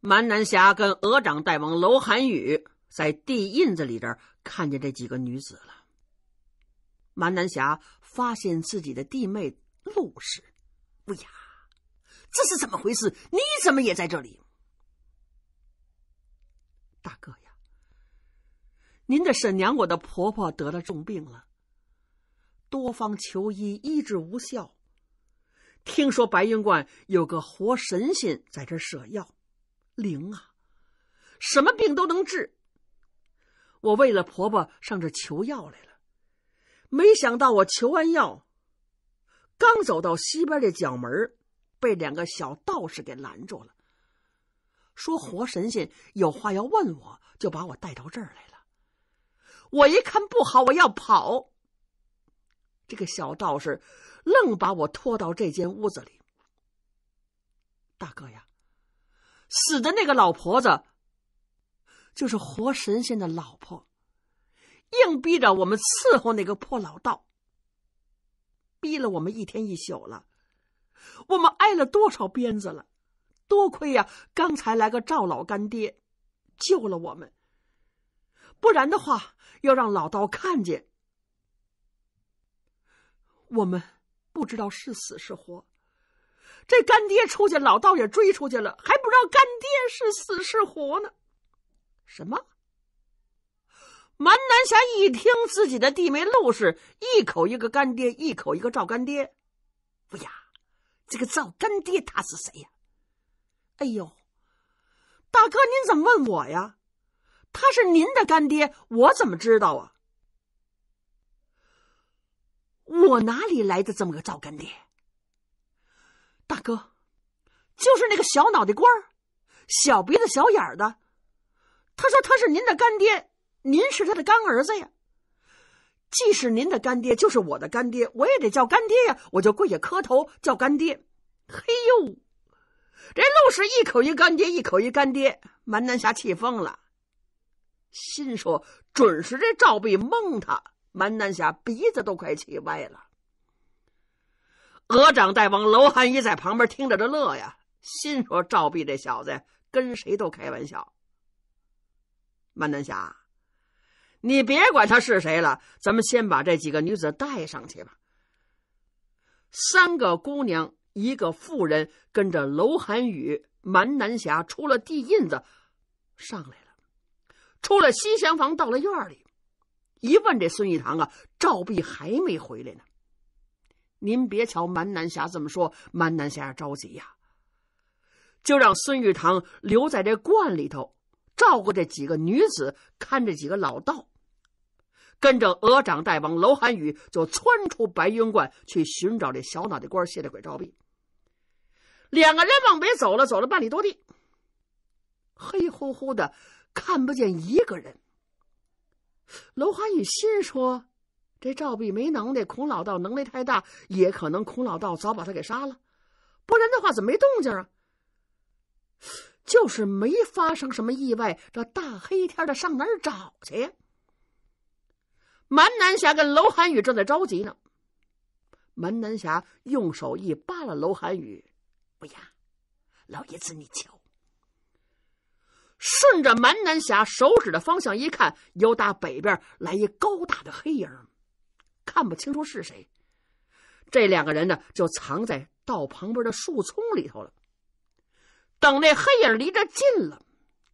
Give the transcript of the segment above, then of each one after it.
蛮南侠跟鹅掌大王楼寒雨在地印子里边看见这几个女子了。蛮南侠发现自己的弟妹陆氏，不呀，这是怎么回事？你怎么也在这里？大哥呀，您的婶娘，我的婆婆得了重病了，多方求医医治无效，听说白云观有个活神仙在这舍药。灵啊，什么病都能治。我为了婆婆上这求药来了，没想到我求完药，刚走到西边的角门被两个小道士给拦住了，说活神仙有话要问，我就把我带到这儿来了。我一看不好，我要跑。这个小道士愣把我拖到这间屋子里。大哥呀！死的那个老婆子，就是活神仙的老婆，硬逼着我们伺候那个破老道，逼了我们一天一宿了。我们挨了多少鞭子了？多亏呀，刚才来个赵老干爹，救了我们。不然的话，要让老道看见，我们不知道是死是活。这干爹出去，老道也追出去了，还。干爹是死是活呢？什么？蛮南侠一听自己的弟妹陆氏，一口一个干爹，一口一个赵干爹。不呀，这个赵干爹他是谁呀？哎呦，大哥您怎么问我呀？他是您的干爹，我怎么知道啊？我哪里来的这么个赵干爹？大哥，就是那个小脑袋瓜儿。小鼻子小眼儿的，他说他是您的干爹，您是他的干儿子呀。既是您的干爹，就是我的干爹，我也得叫干爹呀。我就跪下磕头叫干爹。嘿呦，这陆氏一口一干爹，一口一干爹，蛮南侠气疯了，心说准是这赵璧蒙他。蛮南侠鼻子都快气歪了。鹅掌大王娄汉一在旁边听着这乐呀，心说赵璧这小子。跟谁都开玩笑，蛮南侠，你别管他是谁了，咱们先把这几个女子带上去吧。三个姑娘，一个妇人跟着楼寒雨、蛮南侠出了地印子，上来了，出了西厢房，到了院里，一问这孙玉堂啊，赵璧还没回来呢。您别瞧蛮南侠这么说，蛮南侠着急呀。就让孙玉堂留在这观里头，照顾这几个女子，看着几个老道，跟着鹅掌大王楼寒雨就窜出白云观去寻找这小脑袋瓜谢的鬼赵壁。两个人往北走了，走了半里多地，黑乎乎的，看不见一个人。楼寒雨心说：“这赵壁没能耐，孔老道能耐太大，也可能孔老道早把他给杀了，不然的话怎么没动静啊？”就是没发生什么意外，这大黑天的上哪儿找去呀？蛮南侠跟楼寒雨正在着急呢。蛮南侠用手一扒拉，楼寒雨：“不呀，老爷子，你瞧。”顺着蛮南侠手指的方向一看，由打北边来一高大的黑影，看不清楚是谁。这两个人呢，就藏在道旁边的树丛里头了。等那黑影离这近了，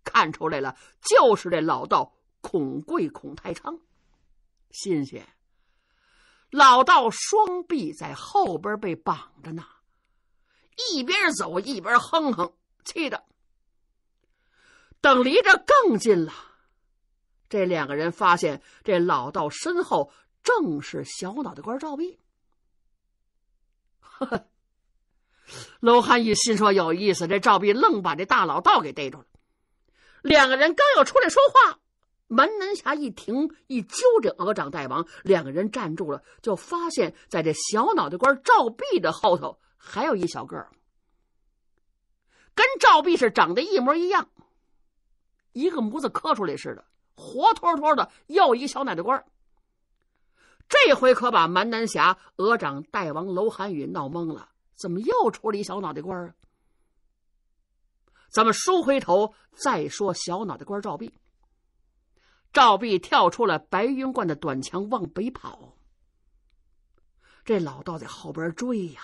看出来了，就是这老道孔贵孔太昌。新鲜，老道双臂在后边被绑着呢，一边走一边哼哼，气的。等离这更近了，这两个人发现这老道身后正是小脑袋瓜赵壁。哈哈。楼汉宇心说有意思，这赵壁愣把这大老道给逮住了。两个人刚要出来说话，蛮南侠一停，一揪着鹅掌大王，两个人站住了，就发现在这小脑袋瓜赵壁的后头还有一小个儿，跟赵壁是长得一模一样，一个模子磕出来似的，活脱脱的又一小脑袋瓜。这回可把蛮南侠、鹅掌大王楼寒宇闹懵了。怎么又出了一小脑袋瓜啊？咱们收回头再说小脑袋瓜赵壁。赵壁跳出了白云观的短墙，往北跑。这老道在后边追呀。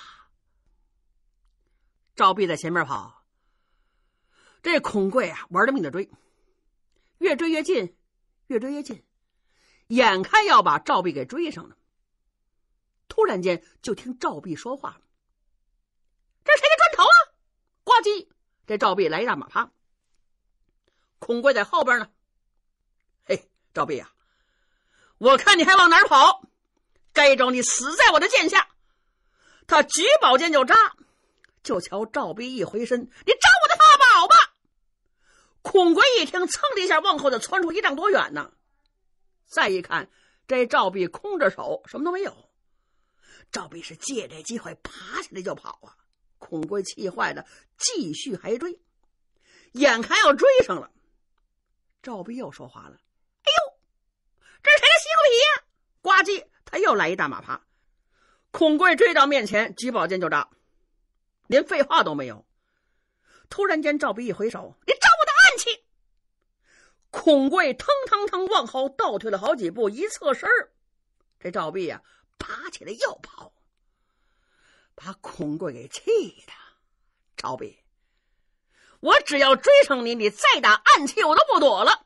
赵壁在前面跑，这孔贵啊玩着命的追，越追越近，越追越近，眼看要把赵壁给追上了。突然间，就听赵壁说话了。击！这赵壁来一大马趴。孔贵在后边呢。嘿，赵壁啊，我看你还往哪儿跑？该着你死在我的剑下！他举宝剑就扎，就瞧赵壁一回身，你扎我的法宝吧！孔贵一听，噌的一下往后的窜出一丈多远呢。再一看，这赵壁空着手，什么都没有。赵壁是借这机会爬起来就跑啊！孔贵气坏了，继续还追，眼看要追上了，赵璧又说话了：“哎呦，这是谁的西瓜皮呀？”呱唧，他又来一大马趴。孔贵追到面前，举宝剑就扎，连废话都没有。突然间，赵璧一回手：“你招我的暗器！”孔贵腾腾腾往后倒退了好几步，一侧身这赵璧呀，爬起来又跑。把孔贵给气的，赵璧，我只要追上你，你再打暗器，我都不躲了。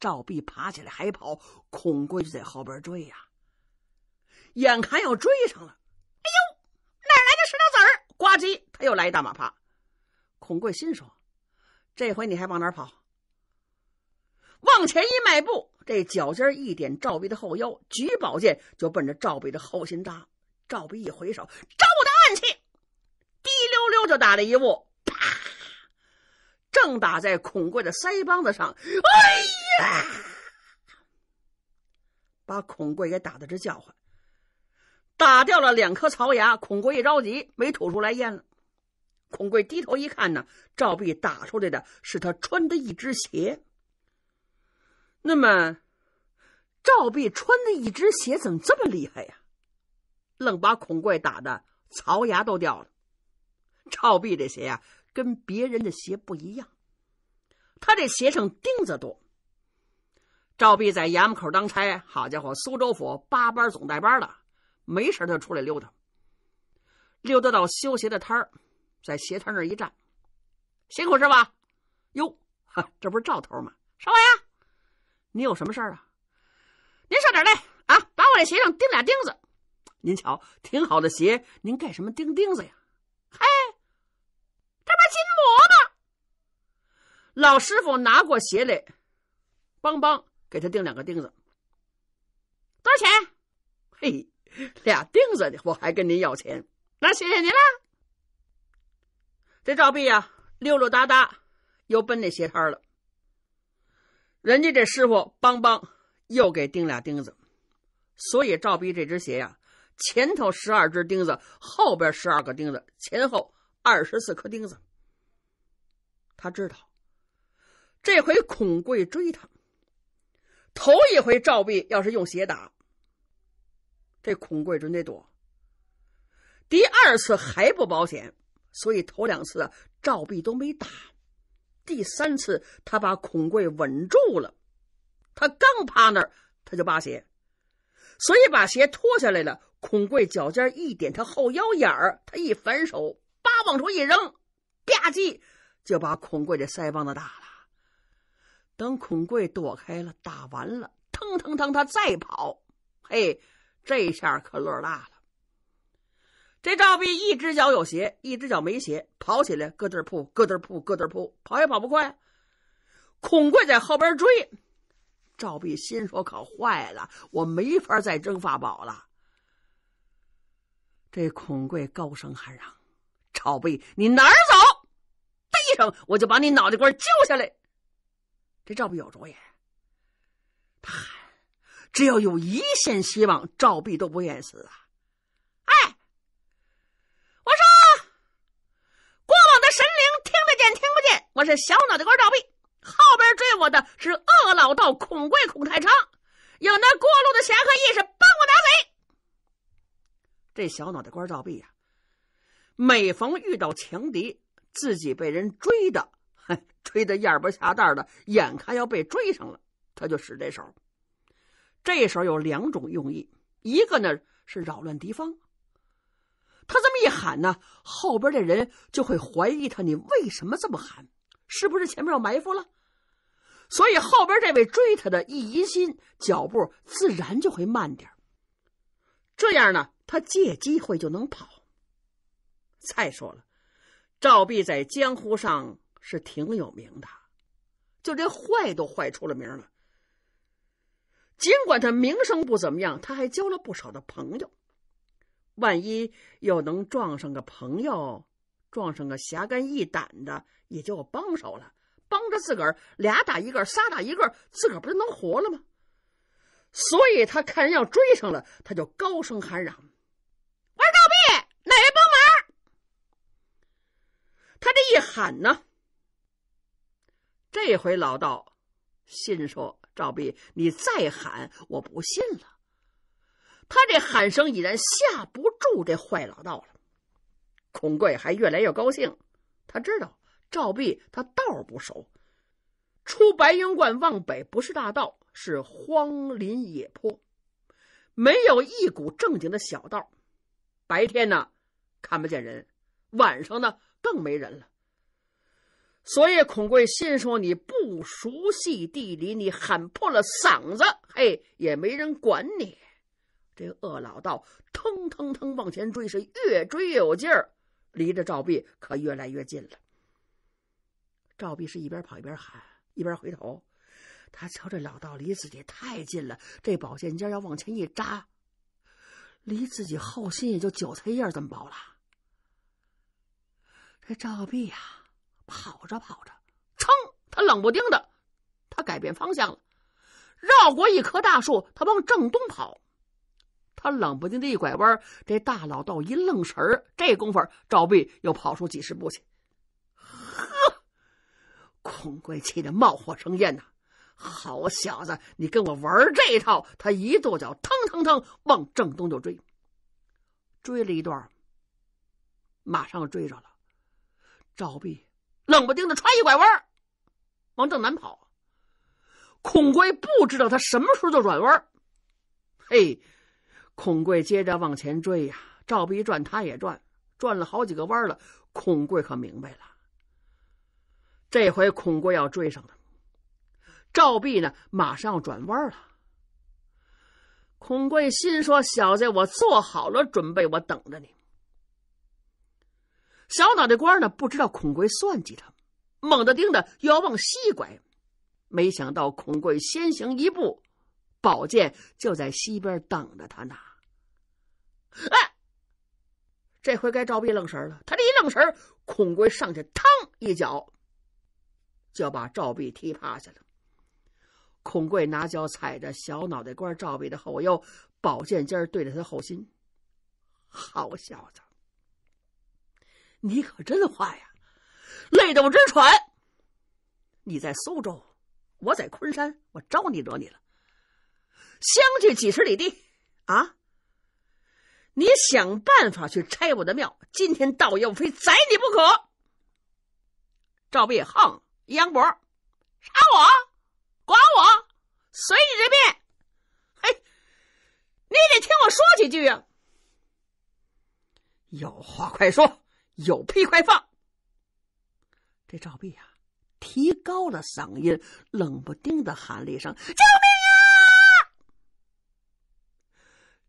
赵璧爬起来还跑，孔贵就在后边追呀。眼看要追上了，哎呦，哪来的石头子儿？呱唧，他又来一大马趴。孔贵心说，这回你还往哪跑？往前一迈步，这脚尖一点赵璧的后腰，举宝剑就奔着赵璧的后心扎。赵璧一回手，招我的暗器，滴溜溜就打了一物，啪，正打在孔贵的腮帮子上。哎呀，把孔贵给打的直叫唤，打掉了两颗槽牙。孔贵一着急，没吐出来咽了。孔贵低头一看呢，赵壁打出来的是他穿的一只鞋。那么，赵壁穿的一只鞋怎么这么厉害呀？愣把孔贵打的槽牙都掉了。赵壁这鞋呀，跟别人的鞋不一样，他这鞋上钉子多。赵壁在衙门口当差，好家伙，苏州府八班总带班的，没事他就出来溜达。溜达到修鞋的摊儿，在鞋摊那一站，辛苦是吧？哟，这不是赵头吗？少尉呀，你有什么事儿啊？您上哪来啊，把我这鞋上钉俩钉子。您瞧，挺好的鞋，您盖什么钉钉子呀？嘿，这不金磨吗？老师傅拿过鞋来，邦邦给他钉两个钉子。多少钱？嘿，俩钉子的，我还跟您要钱？那谢谢您了。这赵碧呀，溜溜达达又奔那鞋摊了。人家这师傅邦邦又给钉俩钉子，所以赵碧这只鞋呀。前头十二只钉子，后边十二个钉子，前后二十四颗钉子。他知道这回孔贵追他，头一回赵璧要是用鞋打，这孔贵准得躲。第二次还不保险，所以头两次啊赵璧都没打。第三次他把孔贵稳住了，他刚趴那儿，他就扒鞋。所以把鞋脱下来了，孔贵脚尖一点他后腰眼儿，他一反手叭往出一扔，吧唧就把孔贵这腮帮子打了。等孔贵躲开了，打完了，腾腾腾他再跑，嘿，这下可乐大了。这赵壁一只脚有鞋，一只脚没鞋，跑起来咯噔扑咯噔扑咯噔扑，跑也跑不快。孔贵在后边追。赵璧心说：“可坏了，我没法再争法宝了。”这孔贵高声喊嚷：“赵璧，你哪儿走？一声，我就把你脑袋瓜揪下来！”这赵璧有主意，他喊：“只要有一线希望，赵璧都不愿死啊！”哎，我说，过往的神灵听得见，听不见？我是小脑袋瓜赵璧。后边追我的是恶老道孔贵、孔太昌，有那过路的侠客义士帮我拿贼。这小脑袋瓜赵壁呀，每逢遇到强敌，自己被人追的，追的眼不瞎蛋的，眼看要被追上了，他就使这手。这手有两种用意，一个呢是扰乱敌方。他这么一喊呢，后边的人就会怀疑他：你为什么这么喊？是不是前面有埋伏了？所以后边这位追他的一疑心，脚步自然就会慢点这样呢，他借机会就能跑。再说了，赵必在江湖上是挺有名的，就这坏都坏出了名了。尽管他名声不怎么样，他还交了不少的朋友。万一又能撞上个朋友，撞上个侠肝义胆的，也就帮手了。帮着自个儿俩打一个，仨打一个，自个儿不就能活了吗？所以他看人要追上了，他就高声喊嚷：“我说赵璧，哪位帮忙？”他这一喊呢，这回老道心说：“赵璧，你再喊，我不信了。”他这喊声已然吓不住这坏老道了。孔贵还越来越高兴，他知道。赵壁他道不熟，出白云观往北不是大道，是荒林野坡，没有一股正经的小道。白天呢看不见人，晚上呢更没人了。所以孔贵心说：“你不熟悉地理，你喊破了嗓子，嘿，也没人管你。”这恶老道腾腾腾往前追，是越追越有劲儿，离着赵壁可越来越近了。赵璧是一边跑一边喊，一边回头。他瞧这老道离自己太近了，这宝剑尖要往前一扎，离自己后心也就韭菜叶这么薄了。这赵璧呀，跑着跑着，噌，他冷不丁的，他改变方向了，绕过一棵大树，他往正东跑。他冷不丁的一拐弯，这大老道一愣神儿。这功夫，赵璧又跑出几十步去。孔贵气得冒火生烟呐！好小子，你跟我玩这套！他一跺脚，腾腾腾往正东就追。追了一段，马上追着了。赵壁冷不丁的，唰一拐弯往正南跑。孔贵不知道他什么时候就转弯嘿，孔贵接着往前追呀，赵璧转，他也转，转了好几个弯了。孔贵可明白了。这回孔贵要追上他，赵壁呢马上要转弯了。孔贵心说：“小子，我做好了准备，我等着你。”小脑袋瓜呢不知道孔贵算计他，猛地盯着又要往西拐，没想到孔贵先行一步，宝剑就在西边等着他呢。哎，这回该赵壁愣神了。他这一愣神，孔贵上去嘡一脚。就要把赵璧踢趴下了。孔贵拿脚踩着小脑袋瓜赵璧的后腰，宝剑尖对着他的后心。好小子，你可真坏呀！累得我直喘。你在苏州，我在昆山，我招你惹你了？相距几十里地啊！你想办法去拆我的庙，今天倒要非宰你不可。赵璧哼。杨博，杀我，剐我，随你的便。嘿，你得听我说几句呀！有话快说，有屁快放。这赵璧啊，提高了嗓音，冷不丁的喊了一声：“救命啊！”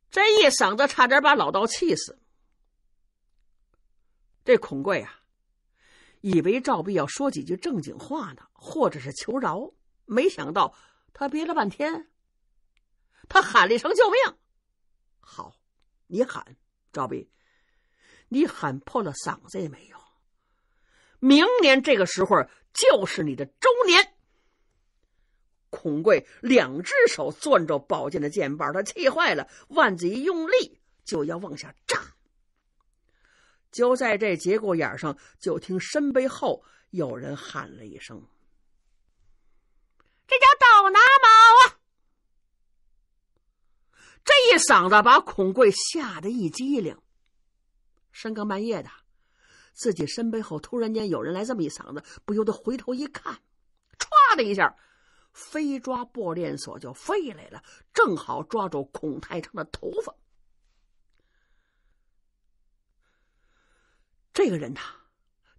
这一嗓子差点把老道气死。这孔贵啊！以为赵碧要说几句正经话呢，或者是求饶，没想到他憋了半天，他喊了一声救命。好，你喊赵碧，你喊破了嗓子也没有。明年这个时候就是你的周年。孔贵两只手攥着宝剑的剑把，他气坏了，腕子一用力就要往下扎。就在这节骨眼上，就听身背后有人喊了一声：“这叫倒拿毛啊！”这一嗓子把孔贵吓得一激灵。深更半夜的，自己身背后突然间有人来这么一嗓子，不由得回头一看，唰的一下，飞抓破链锁就飞来了，正好抓住孔太成的头发。这个人呐，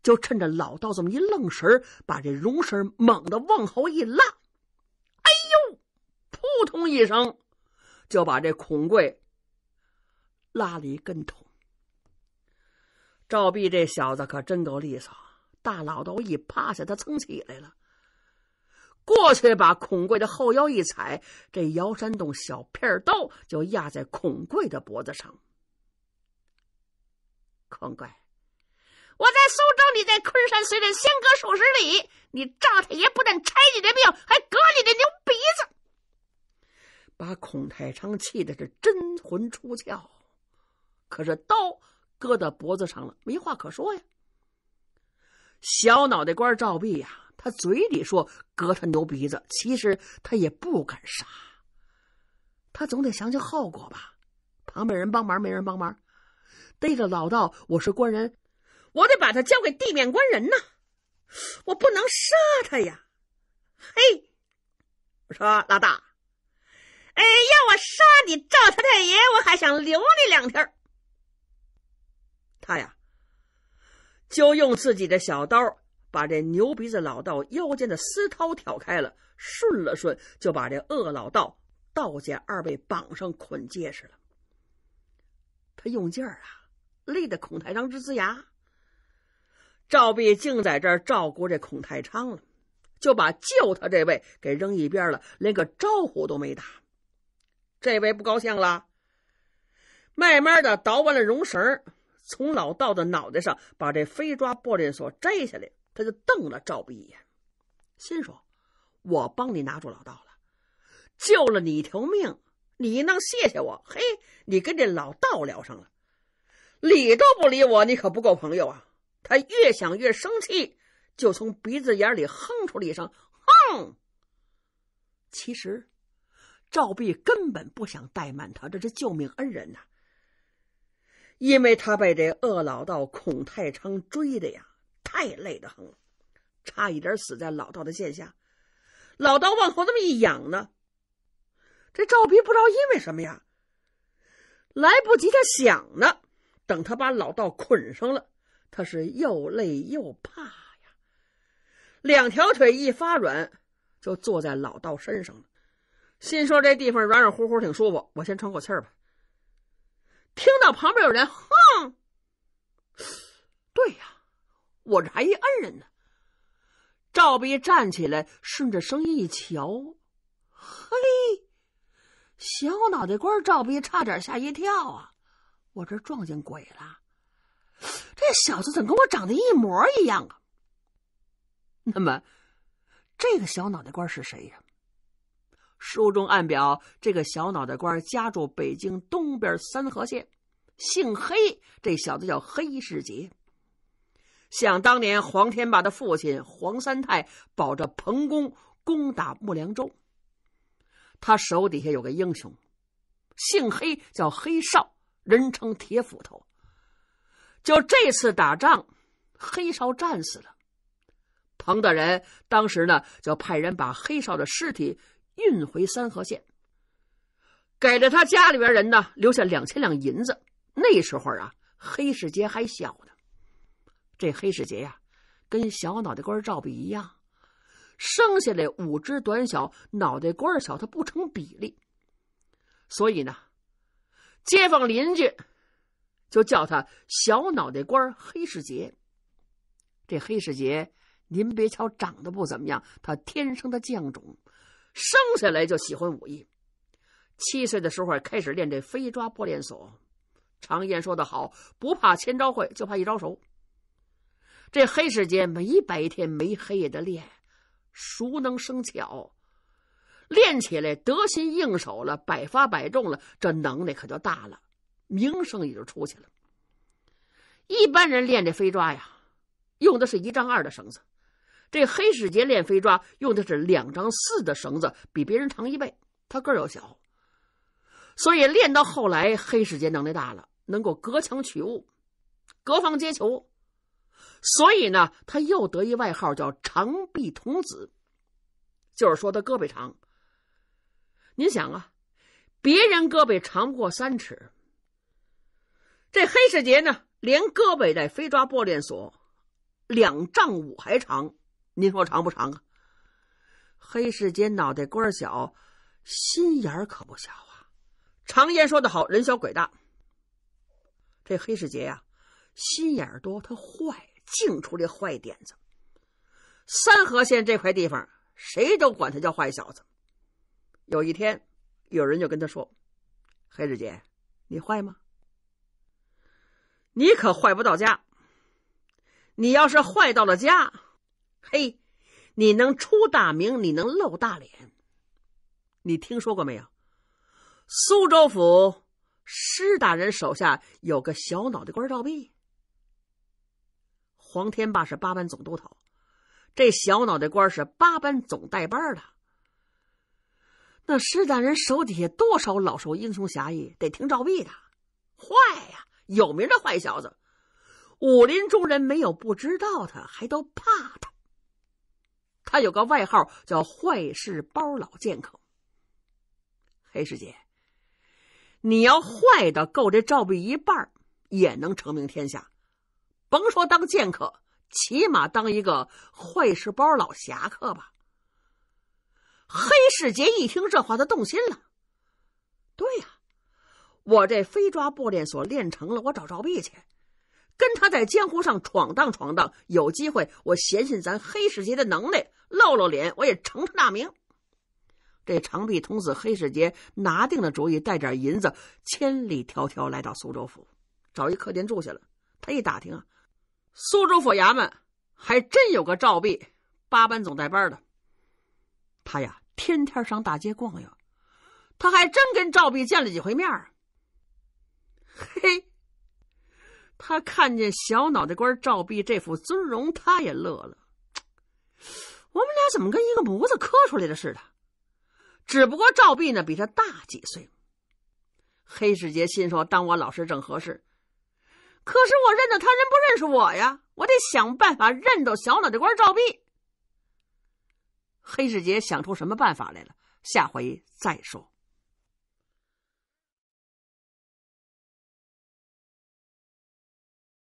就趁着老道这么一愣神把这容绳猛的往后一拉，哎呦，扑通一声，就把这孔贵拉了一跟头。赵璧这小子可真够利索，大老道一趴下，他蹭起来了，过去把孔贵的后腰一踩，这摇山洞小片刀就压在孔贵的脖子上，孔贵。我在苏州，你在昆山，虽然相隔数十里，你赵太爷不但拆你的命，还割你的牛鼻子，把孔太昌气的是真魂出窍。可是刀搁到脖子上了，没话可说呀。小脑袋瓜赵壁呀，他嘴里说割他牛鼻子，其实他也不敢杀，他总得想想后果吧。旁边人帮忙没人帮忙，逮着老道，我是官人。我得把他交给地面官人呐，我不能杀他呀！嘿，我说老大，哎，要我杀你赵太太爷，我还想留你两天他呀，就用自己的小刀把这牛鼻子老道腰间的丝绦挑开了，顺了顺，就把这恶老道、道家二位绑上捆结实了。他用劲儿啊，累得孔太上直呲牙。赵毕竟在这儿照顾这孔太昌了，就把救他这位给扔一边了，连个招呼都没打。这位不高兴了，慢慢的倒完了绒绳，从老道的脑袋上把这飞抓玻璃锁摘下来，他就瞪了赵毕一眼，心说：“我帮你拿住老道了，救了你一条命，你能谢谢我？嘿，你跟这老道聊上了，理都不理我，你可不够朋友啊！”他越想越生气，就从鼻子眼里哼出了一声“哼”。其实赵璧根本不想怠慢他，这是救命恩人呐。因为他被这恶老道孔太昌追的呀，太累的很，差一点死在老道的剑下。老道往后这么一仰呢，这赵璧不知道因为什么呀，来不及他想呢，等他把老道捆上了。他是又累又怕呀，两条腿一发软，就坐在老道身上了。心说这地方软软乎乎，挺舒服，我先喘口气儿吧。听到旁边有人，哼，对呀，我这还一恩人呢。赵毕站起来，顺着声音一瞧，嘿，小脑袋瓜赵毕差点吓一跳啊，我这撞见鬼了。这小子怎跟我长得一模一样啊？那么，这个小脑袋瓜是谁呀？书中暗表，这个小脑袋瓜家住北京东边三河县，姓黑。这小子叫黑世杰。想当年，黄天霸的父亲黄三太保着彭公攻打木良州，他手底下有个英雄，姓黑，叫黑少，人称铁斧头。就这次打仗，黑哨战死了。彭大人当时呢，就派人把黑哨的尸体运回三河县，给了他家里边人呢留下两千两银子。那时候啊，黑世杰还小呢。这黑世杰呀，跟小脑袋官照不一样，生下来五只短小脑袋官小，他不成比例。所以呢，街坊邻居。就叫他小脑袋官黑世杰。这黑世杰，您别瞧长得不怎么样，他天生的犟种，生下来就喜欢武艺。七岁的时候开始练这飞抓拨练锁。常言说的好，不怕千招会，就怕一招熟。这黑世杰没白天没黑夜的练，熟能生巧，练起来得心应手了，百发百中了，这能耐可就大了。名声也就出去了。一般人练这飞抓呀，用的是一丈二的绳子；这黑使节练飞抓用的是两张四的绳子，比别人长一倍。他个儿又小，所以练到后来，黑使节能力大了，能够隔墙取物、隔房接球，所以呢，他又得一外号叫“长臂童子”，就是说他胳膊长。您想啊，别人胳膊长不过三尺。这黑世杰呢，连胳膊带飞抓破链锁，两丈五还长。您说长不长啊？黑世杰脑袋瓜小，心眼儿可不小啊。常言说得好，人小鬼大。这黑世杰呀，心眼儿多，他坏，净出这坏点子。三河县这块地方，谁都管他叫坏小子。有一天，有人就跟他说：“黑世杰，你坏吗？”你可坏不到家。你要是坏到了家，嘿，你能出大名，你能露大脸。你听说过没有？苏州府施大人手下有个小脑袋瓜赵壁，黄天霸是八班总督头，这小脑袋瓜是八班总带班的。那施大人手底下多少老少英雄侠义，得听赵壁的坏呀。有名的坏小子，武林中人没有不知道他，还都怕他。他有个外号叫“坏事包老剑客”。黑世姐，你要坏的够这赵壁一半，也能成名天下。甭说当剑客，起码当一个坏事包老侠客吧。黑世杰一听这话，他动心了。对呀。我这非抓步练，所练成了，我找赵璧去，跟他在江湖上闯荡闯荡。有机会，我显显咱黑世杰的能耐，露露脸，我也成他大名。这长臂童子黑世杰拿定了主意，带点银子，千里迢迢来到苏州府，找一客店住下了。他一打听啊，苏州府衙门还真有个赵璧，八班总带班的。他呀，天天上大街逛悠，他还真跟赵璧见了几回面啊。嘿，他看见小脑袋瓜赵壁这副尊容，他也乐了。我们俩怎么跟一个模子刻出来的似的？只不过赵壁呢比他大几岁。黑世杰心说：“当我老师正合适，可是我认得他人不认识我呀，我得想办法认到小脑袋瓜赵壁。”黑世杰想出什么办法来了？下回再说。